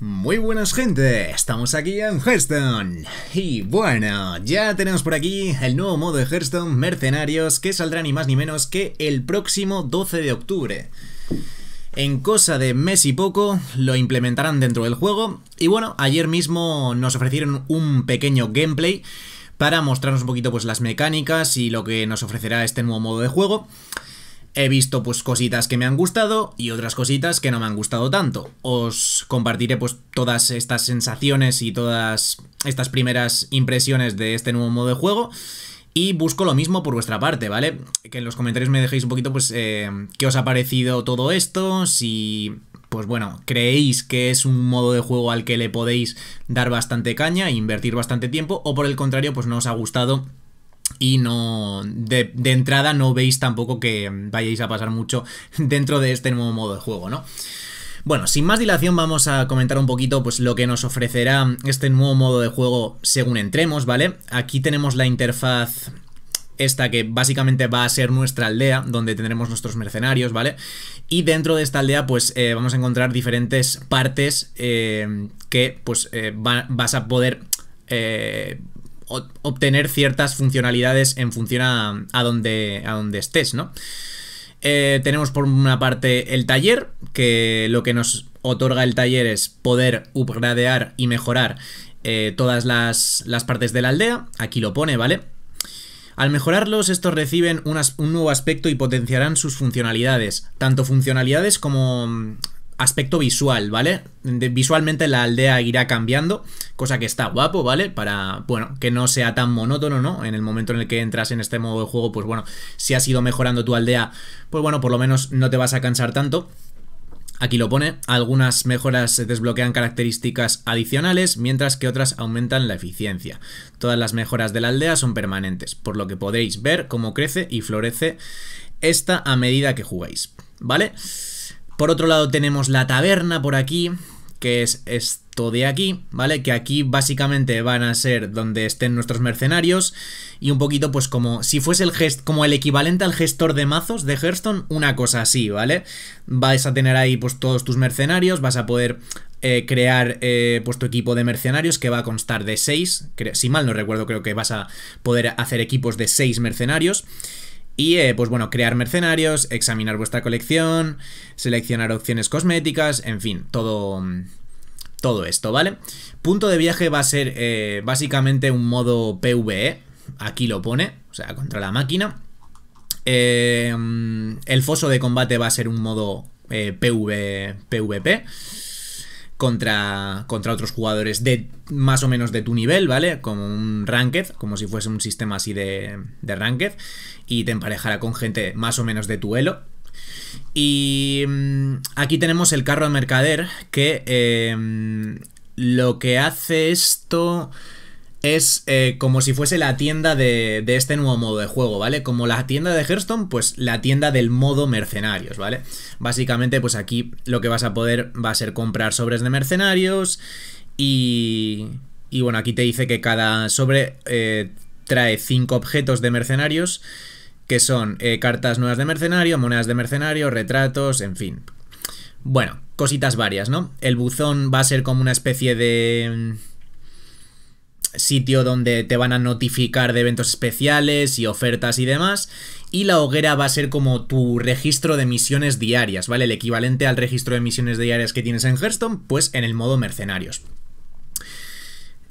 Muy buenas gente, estamos aquí en Hearthstone Y bueno, ya tenemos por aquí el nuevo modo de Hearthstone Mercenarios Que saldrá ni más ni menos que el próximo 12 de octubre en cosa de mes y poco lo implementarán dentro del juego y bueno, ayer mismo nos ofrecieron un pequeño gameplay para mostrarnos un poquito pues las mecánicas y lo que nos ofrecerá este nuevo modo de juego He visto pues cositas que me han gustado y otras cositas que no me han gustado tanto. Os compartiré pues todas estas sensaciones y todas estas primeras impresiones de este nuevo modo de juego. Y busco lo mismo por vuestra parte, ¿vale? Que en los comentarios me dejéis un poquito, pues, eh, qué os ha parecido todo esto, si, pues bueno, creéis que es un modo de juego al que le podéis dar bastante caña, e invertir bastante tiempo, o por el contrario, pues no os ha gustado y no de, entrada no veis tampoco que vayáis a pasar mucho dentro de este nuevo modo de juego, ¿no? Bueno, sin más dilación vamos a comentar un poquito pues lo que nos ofrecerá este nuevo modo de juego según entremos, ¿vale? Aquí tenemos la interfaz esta que básicamente va a ser nuestra aldea, donde tendremos nuestros mercenarios, ¿vale? Y dentro de esta aldea, pues eh, vamos a encontrar diferentes partes eh, que pues eh, vas a poder obtener ciertas funcionalidades en función a, donde, a estés, ¿no? Eh, tenemos por una parte el taller, que lo que nos otorga el taller es poder upgradear y mejorar eh, todas las, partes de la aldea. Aquí lo pone, ¿vale? Al mejorarlos, estos reciben un nuevo aspecto y potenciarán sus funcionalidades, tanto funcionalidades como aspecto visual, ¿vale? visualmente la aldea irá cambiando, cosa que está guapo, ¿vale? Para, bueno, que no sea tan monótono, ¿no? En el momento en el que entras en este modo de juego, pues bueno, si has ido mejorando tu aldea, pues bueno, por lo menos no te vas a cansar tanto. Aquí lo pone, algunas mejoras desbloquean características adicionales, mientras que otras aumentan la eficiencia. Todas las mejoras de la aldea son permanentes, por lo que podéis ver cómo crece y florece esta a medida que jugáis, ¿vale? vale por otro lado tenemos la taberna por aquí, que es esto de aquí, ¿vale? Que aquí básicamente van a ser donde estén nuestros mercenarios y un poquito pues como si fuese el gest como el equivalente al gestor de mazos de Hearthstone, una cosa así, ¿vale? Vais a tener ahí pues todos tus mercenarios, vas a poder eh, crear eh, pues tu equipo de mercenarios que va a constar de 6, si mal no recuerdo creo que vas a poder hacer equipos de seis mercenarios y eh, pues bueno, crear mercenarios, examinar vuestra colección, seleccionar opciones cosméticas, en fin, todo, mm, todo esto, ¿vale? Punto de viaje va a ser eh, básicamente un modo PvE, aquí lo pone, o sea, contra la máquina. Eh, mm, el foso de combate va a ser un modo PV, PvP contra, contra otros jugadores de más o menos de tu nivel, ¿vale? Como un ranked, como si fuese un sistema así de, de ranked, y te emparejará con gente más o menos de tu elo. Y mm, aquí tenemos el carro de mercader, que eh, mm, lo que hace esto es eh, como si fuese la tienda de, este nuevo modo de juego, ¿vale? Como la tienda de Hearthstone, pues la tienda del modo mercenarios, ¿vale? Básicamente, pues aquí lo que vas a poder va a ser comprar sobres de mercenarios y... Y bueno, aquí te dice que cada sobre eh, trae 5 objetos de mercenarios, que son eh, cartas nuevas de mercenario, monedas de mercenario, retratos, en fin. Bueno, cositas varias, ¿no? El buzón va a ser como una especie de sitio donde te van a notificar de eventos especiales y ofertas y demás. Y la hoguera va a ser como tu registro de misiones diarias, ¿vale? El equivalente al registro de misiones diarias que tienes en Hearthstone, pues en el modo mercenarios.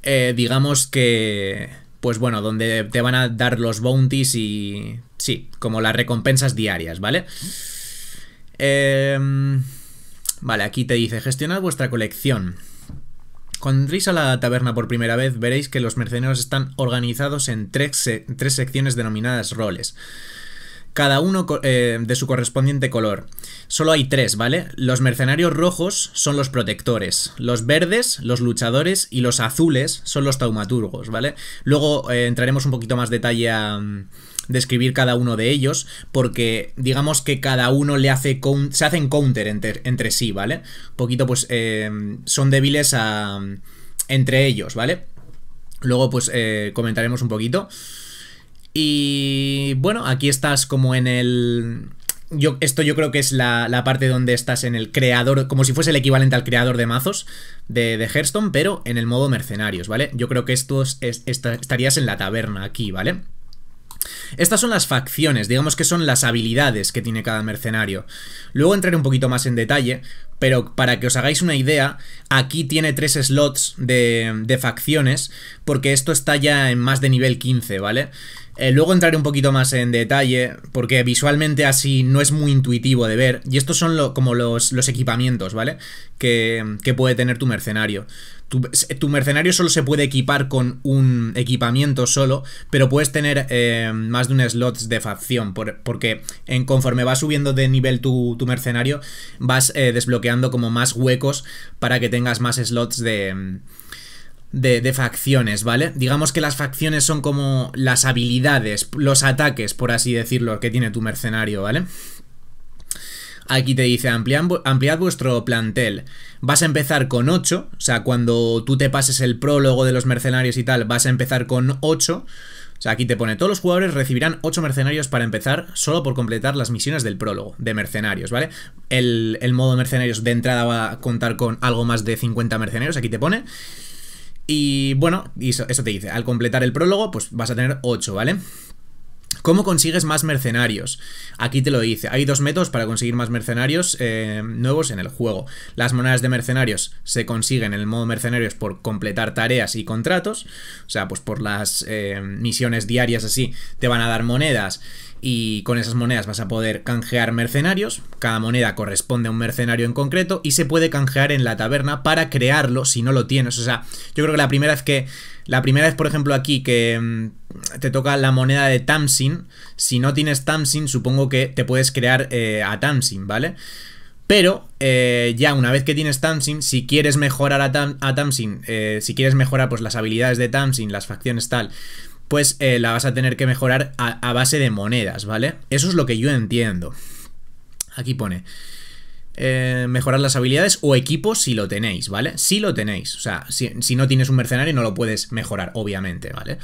Eh, digamos que... Pues bueno, donde te van a dar los bounties y... Sí, como las recompensas diarias, ¿vale? Em, vale, aquí te dice gestionar vuestra colección. Cuando entréis a la taberna por primera vez, veréis que los mercenarios están organizados en tres, secciones denominadas roles cada uno eh, de su correspondiente color. Solo hay tres, ¿vale? Los mercenarios rojos son los protectores, los verdes, los luchadores y los azules son los taumaturgos, ¿vale? Luego eh, entraremos un poquito más detalle a describir cada uno de ellos, porque digamos que cada uno le hace se hacen counter entre, entre, sí, ¿vale? Un poquito, pues, eh, son débiles a, entre ellos, ¿vale? Luego, pues, eh, comentaremos un poquito. Y bueno, aquí estás como en el... Yo, esto yo creo que es la, parte donde estás en el creador, como si fuese el equivalente al creador de mazos de, de Hearthstone, pero en el modo mercenarios, ¿vale? Yo creo que esto estarías en la taberna aquí, ¿vale? Estas son las facciones, digamos que son las habilidades que tiene cada mercenario. Luego entraré un poquito más en detalle, pero para que os hagáis una idea, aquí tiene tres slots de, facciones, porque esto está ya en más de nivel 15, ¿vale? Eh, luego entraré un poquito más en detalle, porque visualmente así no es muy intuitivo de ver. Y estos son como los, equipamientos, ¿vale? Que, que puede tener tu mercenario. Tu, mercenario solo se puede equipar con un equipamiento solo, pero puedes tener eh, más de un slot de facción, porque en, conforme vas subiendo de nivel tu, mercenario, vas eh, desbloqueando como más huecos para que tengas más slots De, de, facciones, ¿vale? Digamos que las facciones son como las habilidades, los ataques, por así decirlo, que tiene tu mercenario, ¿vale? Aquí te dice ampliad vuestro plantel. Vas a empezar con 8, o sea, cuando tú te pases el prólogo de los mercenarios y tal, vas a empezar con 8. O sea, aquí te pone, todos los jugadores recibirán 8 mercenarios para empezar solo por completar las misiones del prólogo de mercenarios, ¿vale? El, modo mercenarios de entrada va a contar con algo más de 50 mercenarios, aquí te pone. Y bueno, eso, eso te dice, al completar el prólogo, pues vas a tener 8, ¿vale? ¿Cómo consigues más mercenarios? Aquí te lo dice. Hay dos métodos para conseguir más mercenarios eh, nuevos en el juego. Las monedas de mercenarios se consiguen en el modo mercenarios por completar tareas y contratos. O sea, pues por las eh, misiones diarias así te van a dar monedas y con esas monedas vas a poder canjear mercenarios, cada moneda corresponde a un mercenario en concreto y se puede canjear en la taberna para crearlo si no lo tienes, o sea, yo creo que la primera vez que, la primera vez por ejemplo aquí que mm, te toca la moneda de Tamsin, si no tienes Tamsin supongo que te puedes crear eh, a Tamsin, ¿vale? Pero eh, ya una vez que tienes Tamsin, si quieres mejorar a, Tamsin, eh, si quieres mejorar pues las habilidades de Tamsin, las facciones tal, pues la vas a tener que mejorar a, base de monedas, ¿vale? Eso es lo que yo entiendo. Aquí pone... Eh, mejorar las habilidades o equipos si lo tenéis, ¿vale? Si lo tenéis, o sea, si, no tienes un mercenario no lo puedes mejorar, obviamente, ¿vale?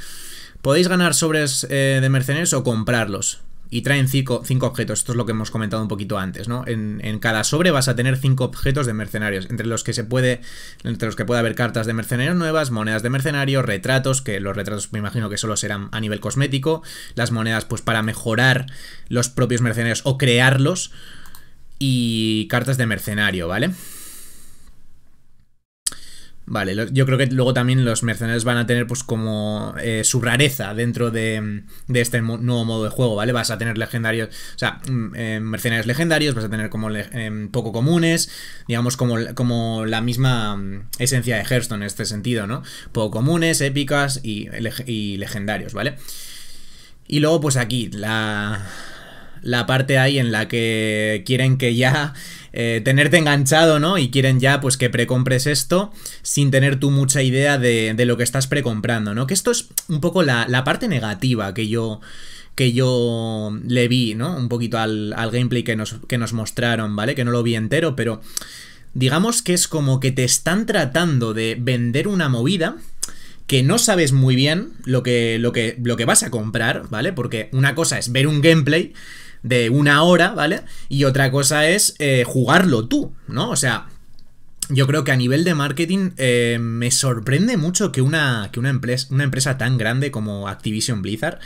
Podéis ganar sobres eh, de mercenarios o comprarlos y traen cinco, cinco, objetos. Esto es lo que hemos comentado un poquito antes, ¿no? En, cada sobre vas a tener cinco objetos de mercenarios, entre los que se puede, entre los que puede haber cartas de mercenarios nuevas, monedas de mercenarios, retratos, que los retratos me imagino que solo serán a nivel cosmético, las monedas pues para mejorar los propios mercenarios o crearlos y cartas de mercenario, ¿vale? vale Vale, yo creo que luego también los mercenarios van a tener pues como eh, su rareza dentro de, este nuevo modo de juego, ¿vale? Vas a tener legendarios, o sea, mm, eh, mercenarios legendarios, vas a tener como em, poco comunes, digamos como, como la misma mm, esencia de Hearthstone en este sentido, ¿no? Poco comunes, épicas y, y legendarios, ¿vale? Y luego pues aquí, la la parte ahí en la que quieren que ya eh, tenerte enganchado, ¿no? Y quieren ya pues que precompres esto sin tener tú mucha idea de, lo que estás precomprando, ¿no? Que esto es un poco la, parte negativa que yo que yo le vi, ¿no? Un poquito al, gameplay que nos, que nos mostraron, ¿vale? Que no lo vi entero, pero digamos que es como que te están tratando de vender una movida que no sabes muy bien lo que, lo que, lo que vas a comprar, ¿vale? Porque una cosa es ver un gameplay de una hora, ¿vale? Y otra cosa es eh, jugarlo tú, ¿no? O sea, yo creo que a nivel de marketing eh, me sorprende mucho que, una, que una, empresa, tan grande como Activision Blizzard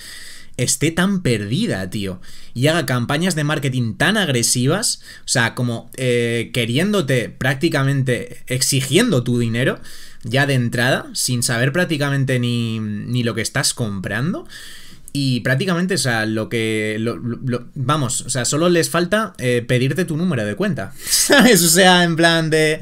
esté tan perdida, tío. Y haga campañas de marketing tan agresivas, o sea, como eh, queriéndote prácticamente exigiendo tu dinero ya de entrada, sin saber prácticamente ni, ni lo que estás comprando. Y prácticamente, o sea, lo que. vamos, o sea, solo les falta eh, pedirte tu número de cuenta. ¿Sabes? O sea, en plan de.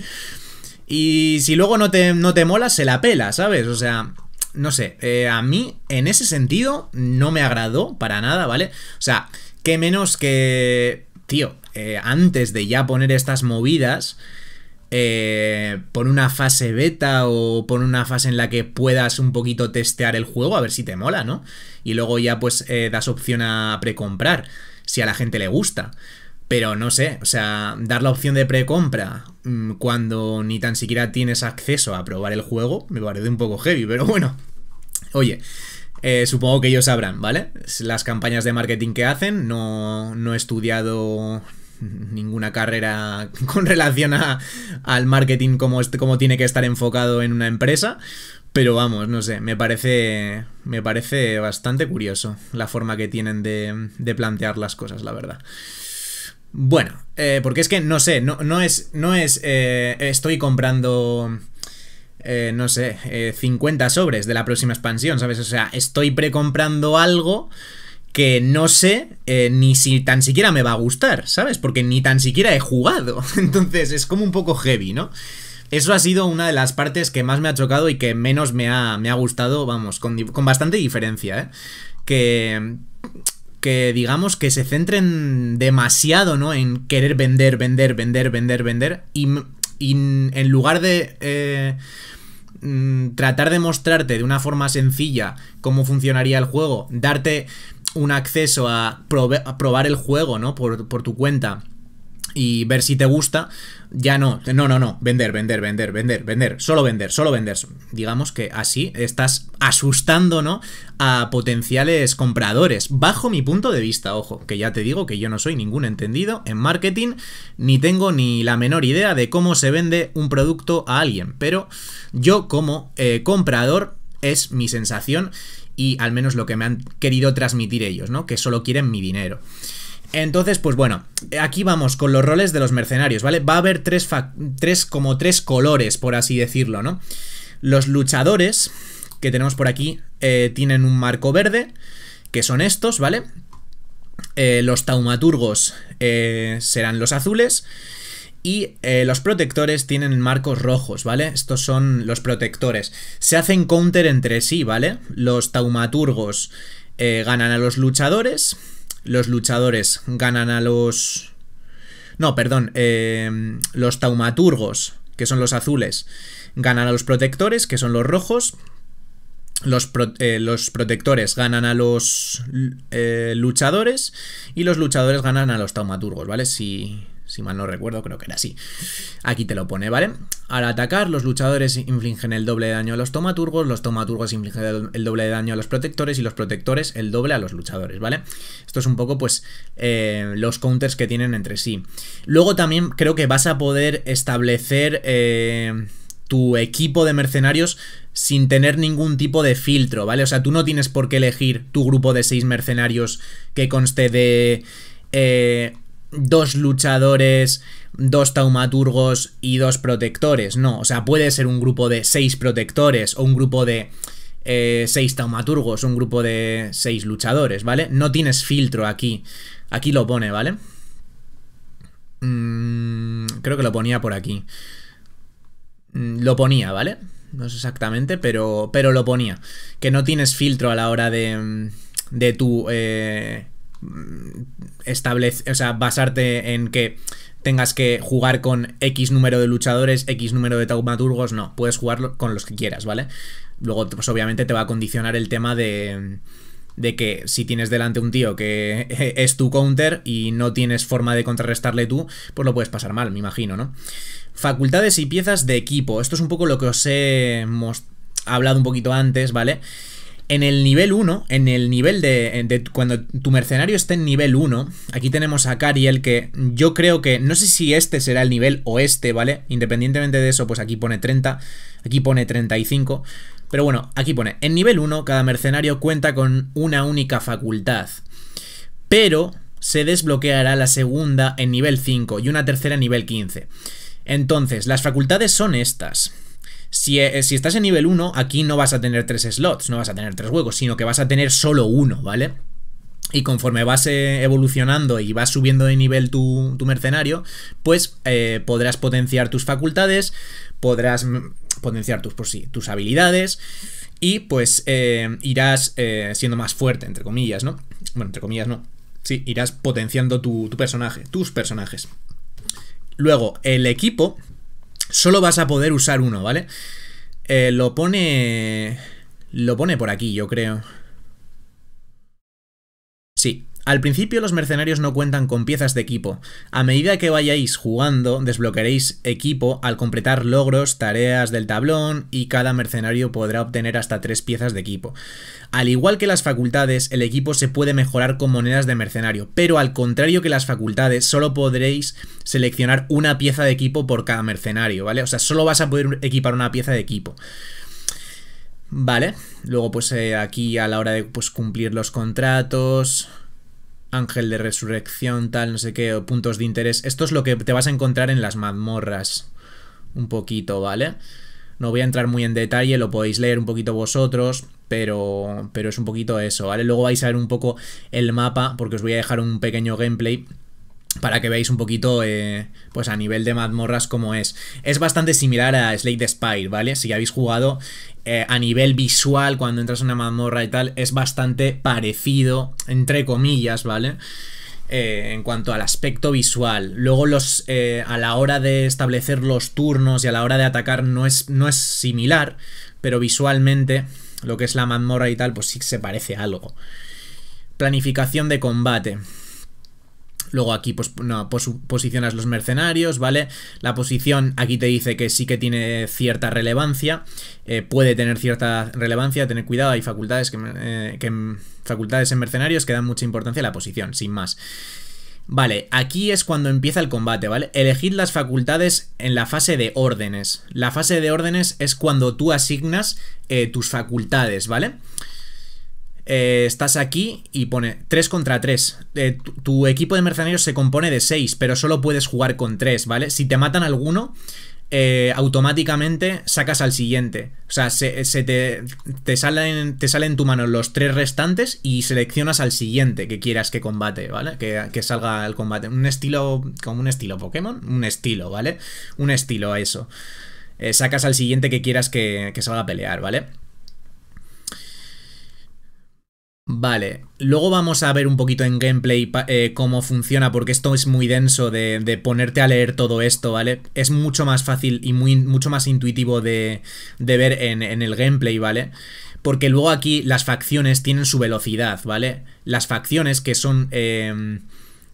Y si luego no te, no te mola, se la pela, ¿sabes? O sea, no sé. Eh, a mí, en ese sentido, no me agradó para nada, ¿vale? O sea, qué menos que. Tío, eh, antes de ya poner estas movidas eh, por pon una fase beta o por una fase en la que puedas un poquito testear el juego, a ver si te mola, ¿no? Y luego ya pues eh, das opción a precomprar, si a la gente le gusta. Pero no sé, o sea, dar la opción de precompra mm, cuando ni tan siquiera tienes acceso a probar el juego, me parece un poco heavy, pero bueno. Oye, eh, supongo que ellos sabrán, ¿vale? Las campañas de marketing que hacen, no, no he estudiado ninguna carrera con relación a, al marketing como, este, como tiene que estar enfocado en una empresa. Pero vamos, no sé, me parece, me parece bastante curioso la forma que tienen de, plantear las cosas, la verdad. Bueno, eh, porque es que no sé, no, no es, no es, eh, estoy comprando... Eh, no sé, 50 sobres de la próxima expansión, ¿sabes? O sea, estoy precomprando algo que no sé eh, ni si tan siquiera me va a gustar, ¿sabes? Porque ni tan siquiera he jugado. Entonces es como un poco heavy, ¿no? Eso ha sido una de las partes que más me ha chocado y que menos me ha, gustado, vamos, con, bastante diferencia, ¿eh? Que, que digamos que se centren demasiado, ¿no? En querer vender, vender, vender, vender, vender. Y, en lugar de... Eh, mm, tratar de mostrarte de una forma sencilla cómo funcionaría el juego, darte un acceso a, probar el juego, ¿no? Por, tu cuenta y ver si te gusta. Ya no, no, no, no. Vender, vender, vender, vender, vender. Solo vender, solo vender. Digamos que así estás asustando, ¿no? A potenciales compradores. Bajo mi punto de vista, ojo, que ya te digo que yo no soy ningún entendido en marketing, ni tengo ni la menor idea de cómo se vende un producto a alguien. Pero yo como eh, comprador es mi sensación y al menos lo que me han querido transmitir ellos, ¿no? Que solo quieren mi dinero. Entonces, pues bueno, aquí vamos con los roles de los mercenarios, ¿vale? Va a haber tres, como tres colores, por así decirlo, ¿no? Los luchadores que tenemos por aquí eh, tienen un marco verde, que son estos, ¿vale? Eh, los taumaturgos eh, serán los azules y eh, los protectores tienen marcos rojos, ¿vale? Estos son los protectores. Se hacen counter entre sí, ¿vale? Los taumaturgos eh, ganan a los luchadores, los luchadores ganan a los... No, perdón, eh, los taumaturgos, que son los azules, ganan a los protectores, que son los rojos. Los, los protectores ganan a los luchadores y los luchadores ganan a los taumaturgos, ¿vale? Si, si mal no recuerdo, creo que era así. Aquí te lo pone, ¿vale? Al atacar, los luchadores infligen el doble de daño a los tomaturgos, los tomaturgos infligen el doble de daño a los protectores y los protectores el doble a los luchadores, ¿vale? Esto es un poco, pues, eh, los counters que tienen entre sí. Luego también creo que vas a poder establecer... Eh, tu equipo de mercenarios sin tener ningún tipo de filtro, ¿vale? O sea, tú no tienes por qué elegir tu grupo de seis mercenarios que conste de eh, dos luchadores, dos taumaturgos y dos protectores. No, o sea, puede ser un grupo de seis protectores o un grupo de eh, seis taumaturgos, un grupo de seis luchadores, ¿vale? No tienes filtro aquí. Aquí lo pone, ¿vale? Mm, creo que lo ponía por aquí. Mm, lo ponía, ¿vale? No sé exactamente, pero, pero lo ponía. Que no tienes filtro a la hora de, de tu... Eh, Mm, establece, o sea, basarte en que tengas que jugar con X número de luchadores, X número de taumaturgos, no, puedes jugar con los que quieras, ¿vale? Luego, pues obviamente te va a condicionar el tema de de que si tienes delante un tío que es tu counter y no tienes forma de contrarrestarle tú, pues lo puedes pasar mal, me imagino, ¿no? Facultades y piezas de equipo. Esto es un poco lo que os he hablado un poquito antes, ¿vale? En el nivel 1, en el nivel de, Cuando tu mercenario esté en nivel 1, aquí tenemos a Cariel, que yo creo que. No sé si este será el nivel o este, ¿vale? Independientemente de eso, pues aquí pone 30, aquí pone 35. Pero bueno, aquí pone: en nivel 1, cada mercenario cuenta con una única facultad. Pero se desbloqueará la segunda en nivel 5 y una tercera en nivel 15. Entonces, las facultades son estas. Eh, si, estás en nivel 1, aquí no vas a tener tres slots, no vas a tener tres huecos, sino que vas a tener solo uno, ¿vale? Y conforme vas eh, evolucionando y vas subiendo de nivel tu, mercenario, pues eh, podrás potenciar tus facultades, podrás potenciar tus, pues tus habilidades y pues irás siendo más fuerte, entre comillas, ¿no? Bueno, entre comillas no. Sí, irás potenciando tu personaje, tus personajes. Luego, el equipo Solo vas a poder usar uno, ¿vale? Eh, lo pone... Lo pone por aquí, yo creo. Sí, al principio los mercenarios no cuentan con piezas de equipo. A medida que vayáis jugando, desbloquearéis equipo al completar logros, tareas del tablón y cada mercenario podrá obtener hasta tres piezas de equipo. Al igual que las facultades, el equipo se puede mejorar con monedas de mercenario, pero al contrario que las facultades, solo podréis seleccionar una pieza de equipo por cada mercenario, ¿vale? O sea, solo vas a poder equipar una pieza de equipo. Vale, luego pues eh, aquí a la hora de pues, cumplir los contratos, ángel de resurrección, tal, no sé qué, puntos de interés. Esto es lo que te vas a encontrar en las mazmorras. Un poquito, ¿vale? No voy a entrar muy en detalle, lo podéis leer un poquito vosotros, pero, pero es un poquito eso, ¿vale? Luego vais a ver un poco el mapa, porque os voy a dejar un pequeño gameplay para que veáis un poquito, eh, pues a nivel de mazmorras cómo es. Es bastante similar a slate the Spire, ¿vale? Si habéis jugado eh, a nivel visual, cuando entras en una mazmorra y tal, es bastante parecido, entre comillas, ¿vale? Eh, en cuanto al aspecto visual. Luego los, a la hora de establecer los turnos y a la hora de atacar no es, no es similar, pero visualmente lo que es la mazmorra y tal, pues sí se parece a algo. Planificación de combate. Luego aquí pues, posicionas los mercenarios, ¿vale? La posición aquí te dice que sí que tiene cierta relevancia, eh, puede tener cierta relevancia, tener cuidado, hay facultades, que, eh, facultades en mercenarios que dan mucha importancia a la posición, sin más. Vale, aquí es cuando empieza el combate, ¿vale? Elegid las facultades en la fase de órdenes. La fase de órdenes es cuando tú asignas eh, tus facultades, ¿vale? vale eh, estás aquí y pone 3 contra 3. Eh, tu, equipo de mercenarios se compone de 6, pero solo puedes jugar con 3, ¿vale? Si te matan alguno, eh, automáticamente sacas al siguiente. O sea, se, te, te, salen, te en tu mano los 3 restantes y seleccionas al siguiente que quieras que combate, ¿vale? Que, salga al combate. Un estilo, como un estilo Pokémon, un estilo, ¿vale? Un estilo a eso. sacas al siguiente que quieras que, que salga a pelear, ¿vale? Vale, luego vamos a ver un poquito en gameplay eh, cómo funciona, porque esto es muy denso de, ponerte a leer todo esto, ¿vale? Es mucho más fácil y mucho más intuitivo de, ver en, el gameplay, ¿vale? Porque luego aquí las facciones tienen su velocidad, ¿vale? Las facciones que son... Em,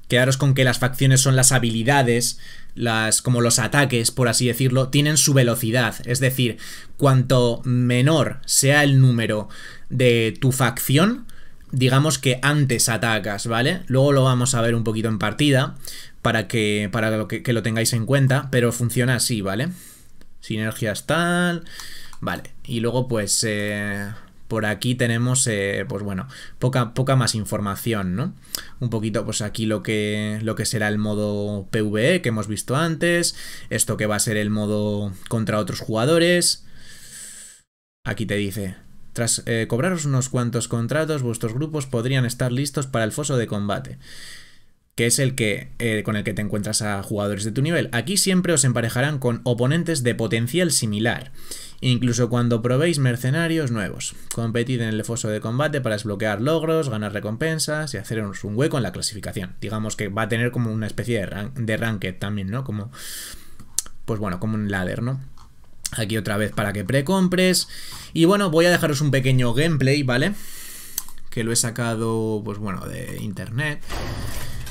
quedaros con que las facciones son las habilidades, las como los ataques, por así decirlo, tienen su velocidad, es decir, cuanto menor sea el número de tu facción, digamos que antes atacas, ¿vale? Luego lo vamos a ver un poquito en partida para que, para lo que, lo tengáis en cuenta, pero funciona así, ¿vale? Sinergias tal, vale. Y luego pues eh, por aquí tenemos, eh, pues bueno, poca, poca más información, ¿no? Un poquito pues aquí lo que, lo que será el modo PvE que hemos visto antes, esto que va a ser el modo contra otros jugadores. Aquí te dice, tras eh, cobraros unos cuantos contratos, vuestros grupos podrían estar listos para el foso de combate que es el que eh, con el que te encuentras a jugadores de tu nivel. Aquí siempre os emparejarán con oponentes de potencial similar, incluso cuando probéis mercenarios nuevos. Competid en el foso de combate para desbloquear logros, ganar recompensas y haceros un hueco en la clasificación. Digamos que va a tener como una especie de, de ranked también, ¿no? Como pues bueno, como un ladder, ¿no? Aquí otra vez para que precompres. Y bueno, voy a dejaros un pequeño gameplay, ¿vale? Que lo he sacado, pues bueno, de internet.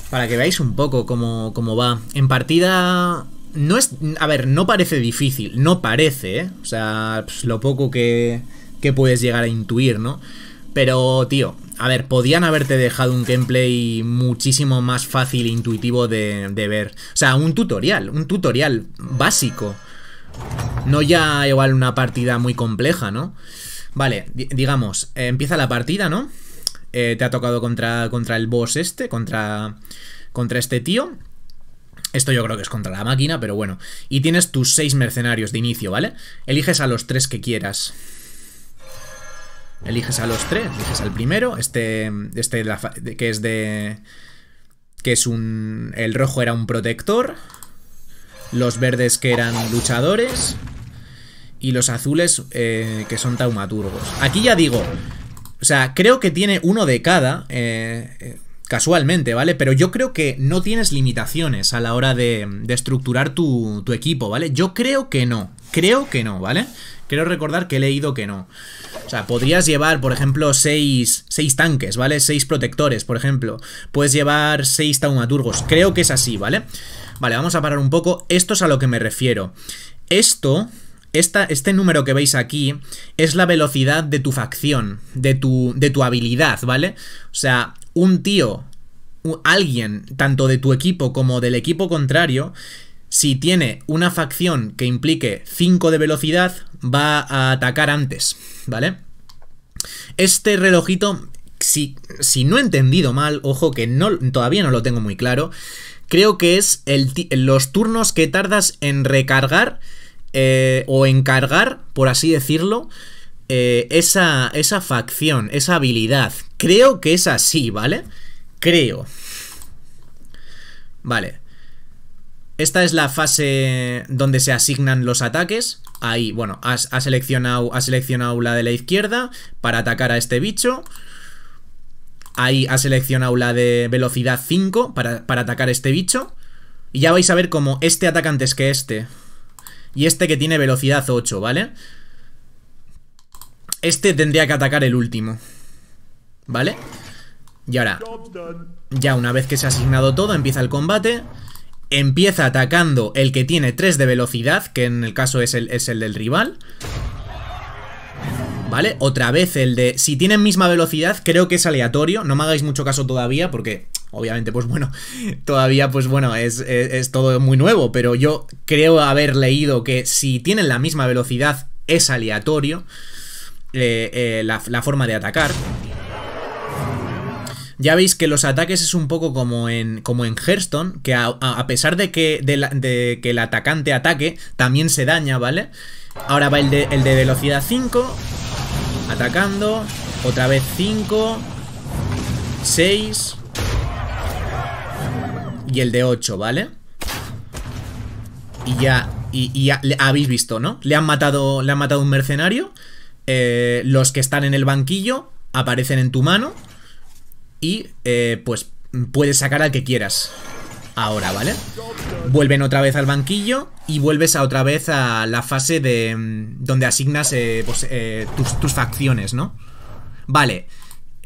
Para que veáis un poco cómo, va. En partida... No es... A ver, no parece difícil. No parece, ¿eh? O sea, pues lo poco que, que puedes llegar a intuir, ¿no? Pero, tío, a ver, podían haberte dejado un gameplay muchísimo más fácil e intuitivo de, de ver. O sea, un tutorial, un tutorial básico. No ya igual una partida muy compleja, ¿no? Vale, digamos, eh, empieza la partida, ¿no? Eh, te ha tocado contra, contra el boss este, contra, contra este tío. Esto yo creo que es contra la máquina, pero bueno. Y tienes tus seis mercenarios de inicio, ¿vale? Eliges a los tres que quieras. Eliges a los tres, eliges al primero, este, este que es de... que es un... el rojo era un protector, los verdes que eran luchadores y los azules eh, que son taumaturgos. Aquí ya digo, o sea, creo que tiene uno de cada, eh, eh, casualmente, ¿vale? Pero yo creo que no tienes limitaciones a la hora de, estructurar tu, equipo, ¿vale? Yo creo que no, creo que no, ¿vale? Quiero recordar que he leído que no. O sea, podrías llevar, por ejemplo, seis, tanques, ¿vale? Seis protectores, por ejemplo. Puedes llevar seis taumaturgos. Creo que es así, ¿vale? vale Vale, vamos a parar un poco. Esto es a lo que me refiero. Esto... este número que veis aquí es la velocidad de tu facción, de tu, de tu habilidad, ¿vale? O sea, un tío, alguien, tanto de tu equipo como del equipo contrario, si tiene una facción que implique 5 de velocidad, va a atacar antes, ¿vale? Este relojito, si, si no he entendido mal, ojo que no, todavía no lo tengo muy claro, creo que es los turnos que tardas en recargar eh, o en cargar, por así decirlo, eh, esa, facción, esa habilidad. Creo que es así, ¿vale? Creo. Vale. Esta es la fase donde se asignan los ataques. Ahí, bueno, ha seleccionado, has seleccionado la de la izquierda para atacar a este bicho. Ahí ha seleccionado la de velocidad 5 para, atacar este bicho. Y ya vais a ver cómo este ataca antes que este. Y este que tiene velocidad 8, ¿vale? Este tendría que atacar el último. ¿Vale? Y ahora, ya una vez que se ha asignado todo, empieza el combate. Empieza atacando el que tiene 3 de velocidad, que en el caso es el, es el del rival. ¿vale? Otra vez el de si tienen misma velocidad, creo que es aleatorio, no me hagáis mucho caso todavía porque obviamente pues bueno, todavía pues bueno, es, todo muy nuevo, pero yo creo haber leído que si tienen la misma velocidad es aleatorio eh, eh, la, forma de atacar. Ya veis que los ataques es un poco como en, como en Hearthstone, que a, pesar de que, que, el atacante ataque, también se daña, ¿vale? Ahora va el de, el de velocidad 5, Atacando. Otra vez 5. 6. Y el de 8, ¿vale? Y ya... Y, ya, habéis visto, ¿no? Le han matado, le matado un mercenario. Eh, los que están en el banquillo aparecen en tu mano. Y eh, pues puedes sacar al que quieras. Ahora, ¿vale? vuelven otra vez al banquillo y vuelves a otra vez a la fase de mm, donde asignas eh, pues, eh, tus, facciones, ¿no? Vale.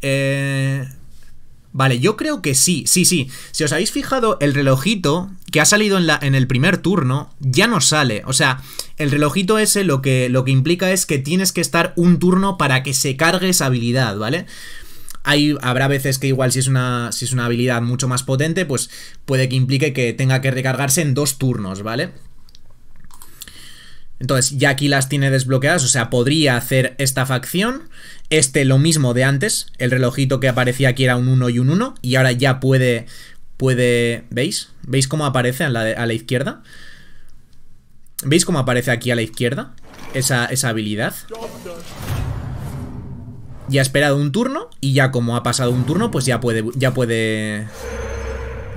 Eh, vale, yo creo que sí, sí, sí. Si os habéis fijado, el relojito que ha salido en, el primer turno ya no sale. O sea, el relojito ese lo que, lo que implica es que tienes que estar un turno para que se cargue esa habilidad, ¿vale? vale habrá veces que igual si es, una, es una habilidad mucho más potente, pues puede que implique que tenga que recargarse en dos turnos, ¿vale? Entonces ya aquí las tiene desbloqueadas, o sea, podría hacer esta facción. Este lo mismo de antes, el relojito que aparecía aquí era un 1 y un 1, y ahora ya puede, puede, ¿veis? ¿Veis cómo aparece a la, izquierda? ¿Veis cómo aparece aquí a la izquierda esa, esa habilidad? Ya ha esperado un turno y ya como ha pasado un turno, pues ya puede... Ya puede...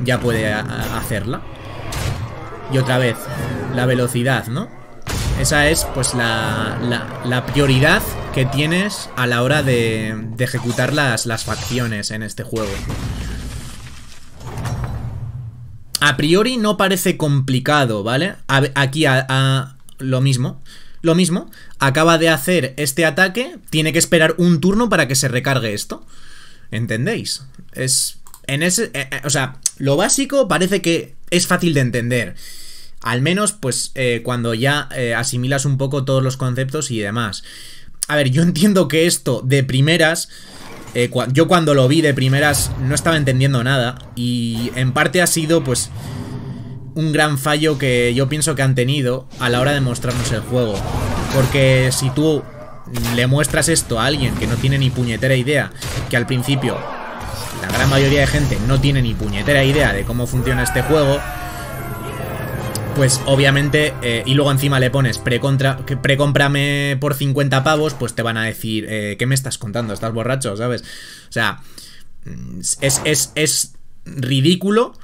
Ya puede hacerla. Y otra vez, la velocidad, ¿no? Esa es pues la, la, prioridad que tienes a la hora de, de ejecutar las, las facciones en este juego. A priori no parece complicado, ¿vale? aquí a, lo mismo. Lo mismo, acaba de hacer este ataque, tiene que esperar un turno para que se recargue esto. ¿Entendéis? Es... En ese, eh, eh, o sea, lo básico parece que es fácil de entender. Al menos, pues, eh, cuando ya asimilas un poco todos los conceptos y demás. A ver, yo entiendo que esto de primeras... yo cuando lo vi de primeras no estaba entendiendo nada y en parte ha sido pues un gran fallo que yo pienso que han tenido a la hora de mostrarnos el juego. Porque si tú le muestras esto a alguien que no tiene ni puñetera idea, que al principio la gran mayoría de gente no tiene ni puñetera idea de cómo funciona este juego, pues obviamente, eh, y luego encima le pones precómprame pre por 50 pavos, pues te van a decir, eh, ¿qué me estás contando? ¿Estás borracho? ¿Sabes? O sea, es, es, es ridículo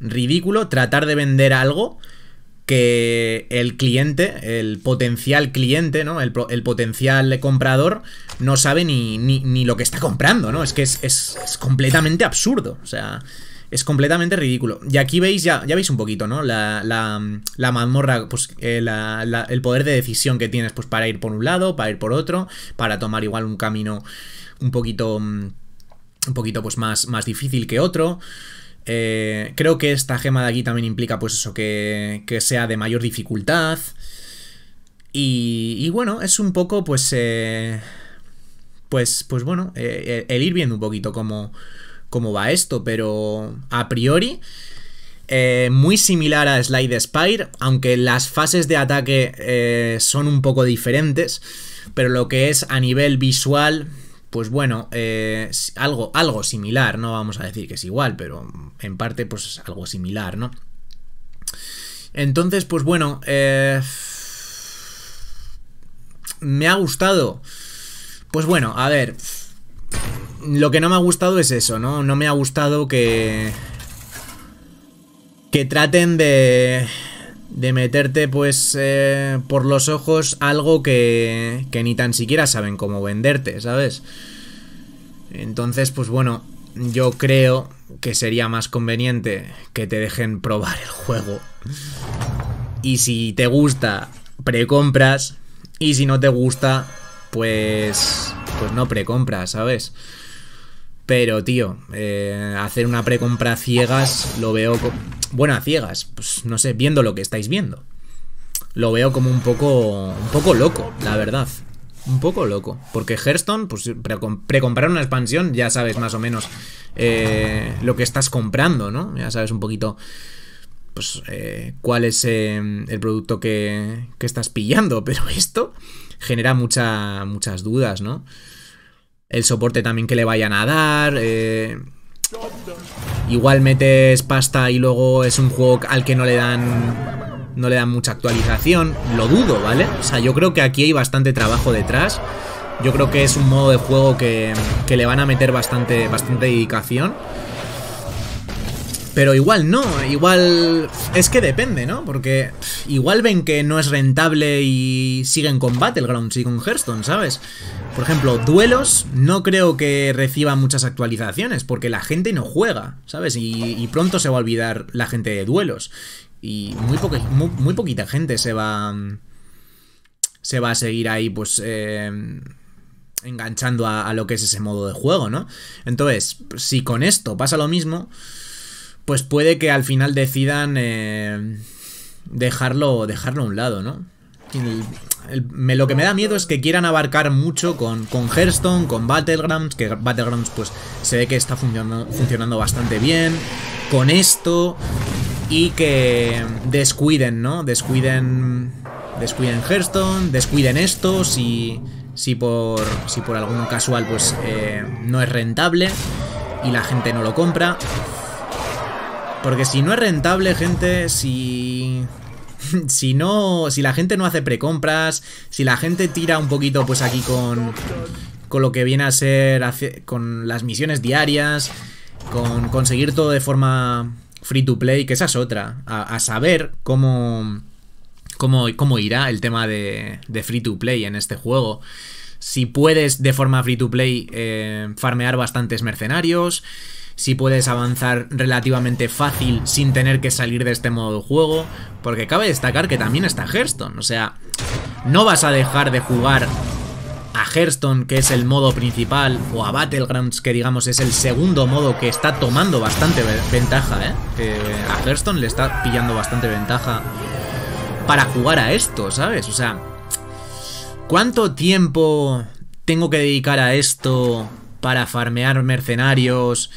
ridículo tratar de vender algo que el cliente, el potencial cliente, ¿no? El, potencial comprador no sabe ni, lo que está comprando, ¿no? Es que es, completamente absurdo, o sea, es completamente ridículo. Y aquí veis, ya, ya veis un poquito, ¿no? La, mazmorra, pues eh, el poder de decisión que tienes, pues para ir por un lado, para ir por otro, para tomar igual un camino un poquito, mm, un poquito pues más, más difícil que otro. Eh, creo que esta gema de aquí también implica, pues eso, que, sea de mayor dificultad. Y, bueno, es un poco, pues. Eh, pues, pues bueno, eh, el ir viendo un poquito cómo, cómo va esto, pero a priori. muy similar a Slide Spire, aunque las fases de ataque son un poco diferentes, pero lo que es a nivel visual pues bueno, eh, algo, algo similar, no vamos a decir que es igual, pero en parte pues es algo similar, ¿no? Entonces, pues bueno, eh, me ha gustado. Pues bueno, a ver, lo que no me ha gustado es eso, ¿no? No me ha gustado que... Que traten de de meterte pues eh, por los ojos algo que, que ni tan siquiera saben cómo venderte, ¿sabes? Entonces, pues bueno, yo creo que sería más conveniente que te dejen probar el juego. Y si te gusta, precompras. Y si no te gusta, pues... Pues no precompras, ¿sabes? Pero, tío, eh, hacer una precompra ciegas lo veo... Bueno, a ciegas, pues no sé, viendo lo que estáis viendo. Lo veo como un poco... Un poco loco, la verdad. Un poco loco. Porque Hearthstone, pues precomprar una expansión, ya sabes más o menos eh, lo que estás comprando, ¿no? Ya sabes un poquito... Pues, eh, cuál es el producto que, que estás pillando. Pero esto genera muchas dudas, ¿no? el soporte también que le vayan a dar. Eh, igual metes pasta y luego es un juego al que no le dan no le dan mucha actualización. Lo dudo, ¿vale? O sea, yo creo que aquí hay bastante trabajo detrás. Yo creo que es un modo de juego que, que le van a meter bastante, bastante dedicación. Pero igual no, igual... Es que depende, ¿no? Porque igual ven que no es rentable y siguen con Battlegrounds y con Hearthstone, ¿sabes? Por ejemplo, duelos no creo que reciba muchas actualizaciones porque la gente no juega, ¿sabes? Y, pronto se va a olvidar la gente de duelos. Y muy, poquita gente se va... Se va a seguir ahí, pues... Eh, enganchando a lo que es ese modo de juego, ¿no? Entonces, si con esto pasa lo mismo pues puede que al final decidan eh, dejarlo, dejarlo a un lado, ¿no? lo que me da miedo es que quieran abarcar mucho con, con Hearthstone, con Battlegrounds, que Battlegrounds pues se ve que está funcionando, funcionando bastante bien, con esto, y que descuiden, ¿no? Descuiden, descuiden Hearthstone, descuiden esto, si, si, por, si por algún casual pues eh, no es rentable y la gente no lo compra. Porque si no es rentable, gente, si... si no... Si la gente no hace precompras, si la gente tira un poquito pues aquí con... Con lo que viene a ser... con las misiones diarias, con conseguir todo de forma free to play, que esa es otra. A, saber cómo, cómo... irá el tema de free to play en este juego si puedes de forma free to play eh, farmear bastantes mercenarios, si puedes avanzar relativamente fácil sin tener que salir de este modo de juego, porque cabe destacar que también está Hearthstone, o sea, no vas a dejar de jugar a Hearthstone, que es el modo principal, o a Battlegrounds, que digamos es el segundo modo que está tomando bastante ventaja, eh a Hearthstone le está pillando bastante ventaja para jugar a esto, ¿sabes? O sea, ¿Cuánto tiempo tengo que dedicar a esto para farmear mercenarios?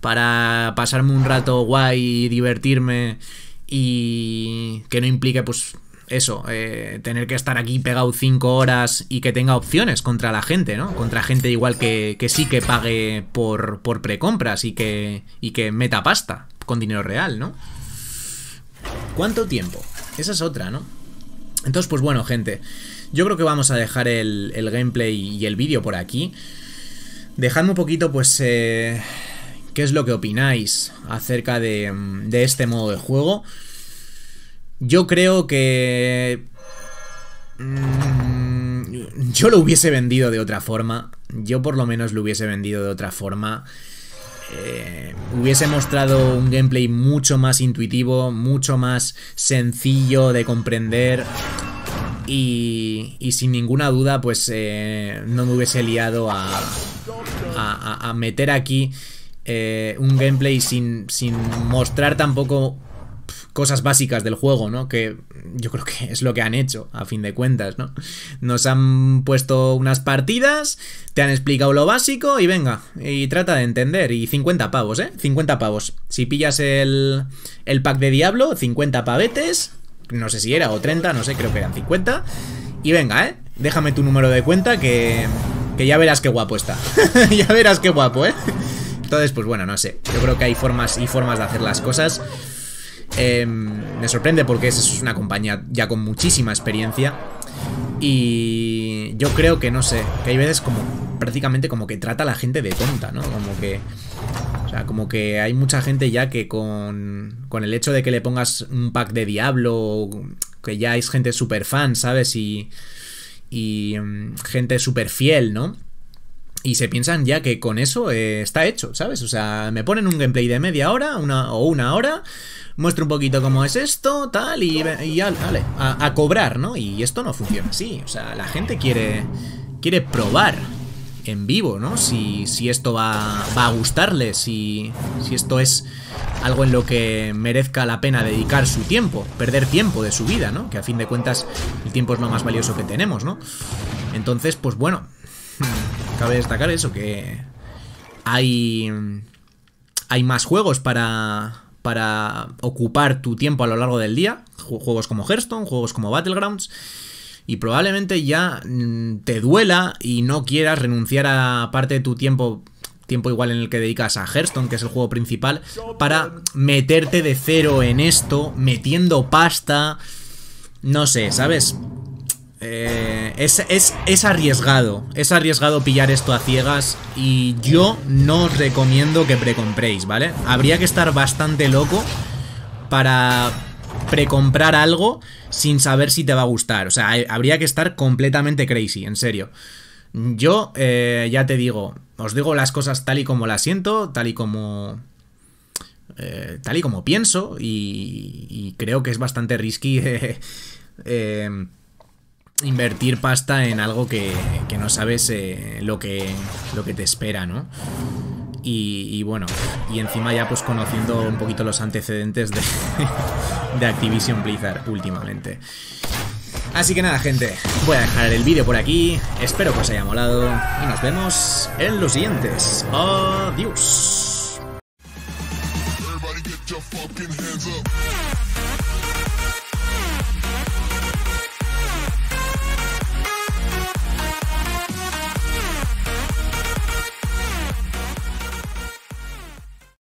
Para pasarme un rato guay divertirme y que no implique pues eso, eh, tener que estar aquí pegado 5 horas y que tenga opciones contra la gente, ¿no? Contra gente igual que, sí que pague por, por precompras y que, y que meta pasta con dinero real, ¿no? ¿Cuánto tiempo? Esa es otra, ¿no? Entonces, pues bueno, gente. Yo creo que vamos a dejar el, gameplay y el vídeo por aquí. Dejadme un poquito, pues, eh, qué es lo que opináis acerca mm, de, este modo de juego. Yo creo que... Mm, yo lo hubiese vendido de otra forma. Yo por lo menos lo hubiese vendido de otra forma. Eh, hubiese mostrado un gameplay mucho más intuitivo, mucho más sencillo de comprender. Y, sin ninguna duda, pues eh, no me hubiese liado a, meter aquí eh, un gameplay sin, sin mostrar tampoco cosas básicas del juego, ¿no? Que yo creo que es lo que han hecho, a fin de cuentas, ¿no? Nos han puesto unas partidas, te han explicado lo básico y venga, y trata de entender. Y 50 pavos, ¿eh? 50 pavos. Si pillas el, el pack de Diablo, 50 pavetes, no sé si era, o 30, no sé, creo que eran 50. Y venga, ¿eh? Déjame tu número de cuenta que, que ya verás qué guapo está. ya verás qué guapo, ¿eh? Entonces, pues bueno, no sé. Yo creo que hay formas y formas de hacer las cosas. Em, me sorprende porque es una compañía ya con muchísima experiencia. Y yo creo que, no sé, que hay veces como prácticamente como que trata a la gente de tonta, ¿no? Como que... O sea, como que hay mucha gente ya que con, con el hecho de que le pongas un pack de Diablo, que ya es gente súper fan, ¿sabes? Y, y mm, gente súper fiel, ¿no? Y se piensan ya que con eso eh, está hecho, ¿sabes? O sea, me ponen un gameplay de media hora una, o una hora, muestro un poquito cómo es esto, tal, y, y a, a, cobrar, ¿no? Y esto no funciona así. O sea, la gente quiere, quiere probar, en vivo, ¿no? Si, si esto va, a gustarle, si, si esto es algo en lo que merezca la pena dedicar su tiempo, perder tiempo de su vida, ¿no? Que a fin de cuentas el tiempo es lo más valioso que tenemos, ¿no? Entonces, pues bueno, cabe destacar eso, que hay, hay más juegos para, para ocupar tu tiempo a lo largo del día, juegos como Hearthstone, juegos como Battlegrounds y probablemente ya mm, te duela y no quieras renunciar a parte de tu tiempo tiempo igual en el que dedicas a Hearthstone, que es el juego principal, para meterte de cero en esto, metiendo pasta, no sé, ¿sabes? Eh, es, es, es, arriesgado, es arriesgado pillar esto a ciegas y yo no os recomiendo que precompréis, ¿vale? Habría que estar bastante loco para precomprar algo sin saber si te va a gustar. O sea, habría que estar completamente crazy, en serio. Yo eh, ya te digo, os digo las cosas tal y como las siento, tal y como... Eh, tal y como pienso y, creo que es bastante risky eh, invertir pasta en algo que, no sabes lo, que, lo que te espera, ¿no? Y, bueno, y encima ya pues conociendo un poquito los antecedentes de, de Activision Blizzard últimamente. Así que nada, gente, voy a dejar el vídeo por aquí, espero que os haya molado y nos vemos en los siguientes. Adiós.